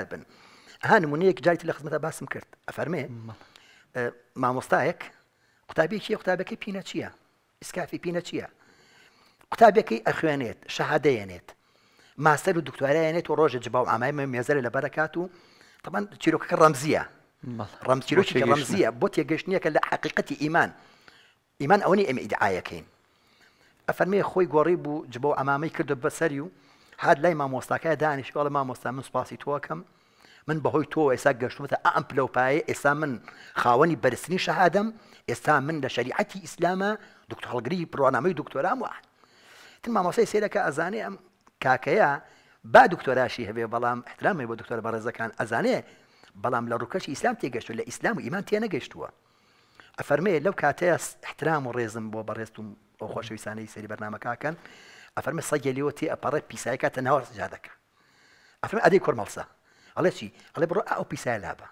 بن هاني منيك جايت لي خدمتها باسم كرت افرمي ما أه، مستايك قتابي كي قتابك بيناتشيا اسكافي بيناتشيا قتابك اخوانيت شهاده ينيت ماستر ودكتوراه ينيت وروج جباو عمي ما يزال لبركاته طبعا تشيرو كرمزيه رمز تشيرو كرمزيه بوتي جشنيا كلا حقيقه ايمان ايمان اوني ام ادعايا كاين افرمي خوي غريب جباو امامي كردو بسريو هاد لای مامۆستاکە دانیشگەڵە مامۆستا من سوپاسی تۆکەم من بەهۆی تۆ ئێستا گەشتوتە ئەم پلەپایە ئێستا من خاوەنی بەرزنی شەهادەم ئێستا من لە شریعەتی ئیسلامە دکتۆ هەڵگری پرۆنامەی دکتۆرام وە تن مامۆسای سێرەکە ئەزانێ ئەم کاکەیە با دکتۆراشی هەبێ بەڵام احترامی بۆ دکتۆر بەڕێزەکان ئەزانێ بەڵام لە ڕووکەشی ئیسلام تێگەشت لە ئیسلام و ئیمان تێنەگەشتووە ئەفەرمەیە لەو کاتەیە احترام و ڕێزم بۆ بەڕێست و خۆشەویستانەی سەری بەرنامەکەکەن افرمي صيليوتي اباري بيسايكا تنهار سجادك افرم ادي كورمالسا علي شي علي برو او بيساي لابا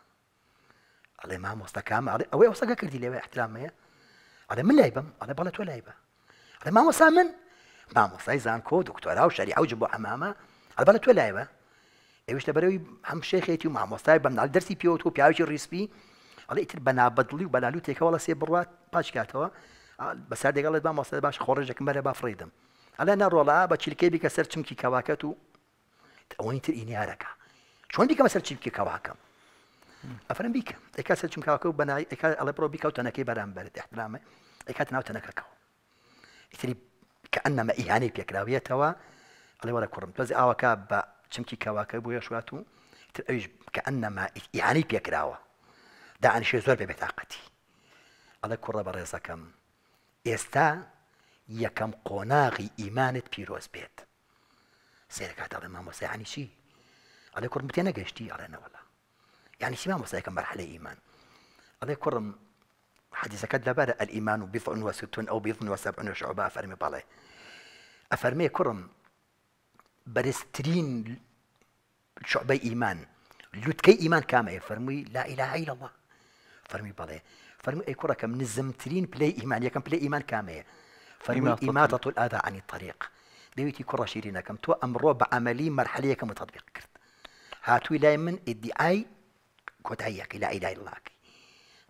علي ما مستكام علي اوي وسكا كردي لي احترامي علي من لايبم علي بالات ولا لايبه علي ما مسامن ما مساي زانكو دكتورا وشريعه وجبو حمامه على بالات ولا لايبه ئێوش لە بەرەوەی هەم شێخێتی و مامۆستای بەمنال دەرسی پێوەوت و پیاوی ریسپی ئەڵ ئیتر بەنابەدڵی و ولا تێکەوە لە سێ بڕات پاچکاتەوە بەسەر دەگەڵت ما مۆستا باش خۆڕژەکەم بەرە با ئەلا نەڕۆڵا بە چیلکەی بیکە سەر چمکی کەواکەت و ئەوەی تر ئینیارەکە چۆن بیکەمە سەر چیمکی کەواکەم ئەفرەن بیکە ئەیکا سەر چمکاکە و بەنای ئەڵە بڕۆ بیکە و تەنەکەی بەرامبەر دەحرامە ئەیکات ناو تەنەکەکەەوە ئیتری کە راوية توا الله ئەڵێ كرم کوڕم تۆزی ئاوەکە بە چمکی کەواکە بۆ یەشوات و تر ئەوش کە ئەنەما ئیهانەی پێکراوە داعنیشێ زۆر بێ بێتاقەتی ئەڵە کوڕە بە ڕێزەکەم ئێستا يكم قناغي إيمانت بيروز بيت سيرك هذا ما موسى يعني شيء على كرم بتينا قشتي على نوالا يعني شيء ما موسى يكم مرحلة إيمان على كرم حديث كذا بعد الإيمان بضع وستون أو بضع وسبعون شعبة أفرمي بالله أفرمي كرم برسترين شعبة إيمان لتكي إيمان كامل فرمي لا إله إلا الله فرمي بالله فرمي أي كرة كم نزمترين بلا إيمان يا كم بلاي إيمان كامل فرمي إماطة الأذى عن الطريق دويتي كرة شيرينا كم تو أمرو بعملي مرحلية كم تطبيق كرت هاتوي لا من ادعاي كوتعيك لا إله إلا الله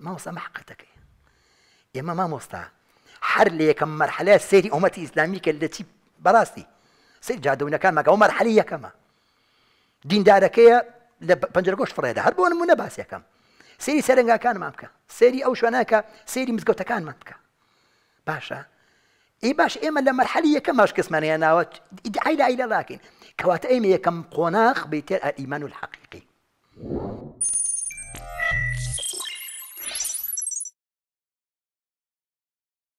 ما وصل محقتك يا ما ما مستع حر لي كم مرحلة سيري أمتي إسلامية التي براستي سير جادونا كان ما مرحلية كما دين داركية پنجرگۆش فڕێدا هەر بۆ نمونە باسیەکەم سری سەرنگاکانمان سيري سری ئەو سيري سری كان بکە باشا ئەی باش ئێمە لە مرحلی یەکەم باش کەسمانیان ناوە ئیدعای لە ئایلە ڕاکەین کەواتە ئەیمە یەکەم قۆناغ بیتێر ئەئیمان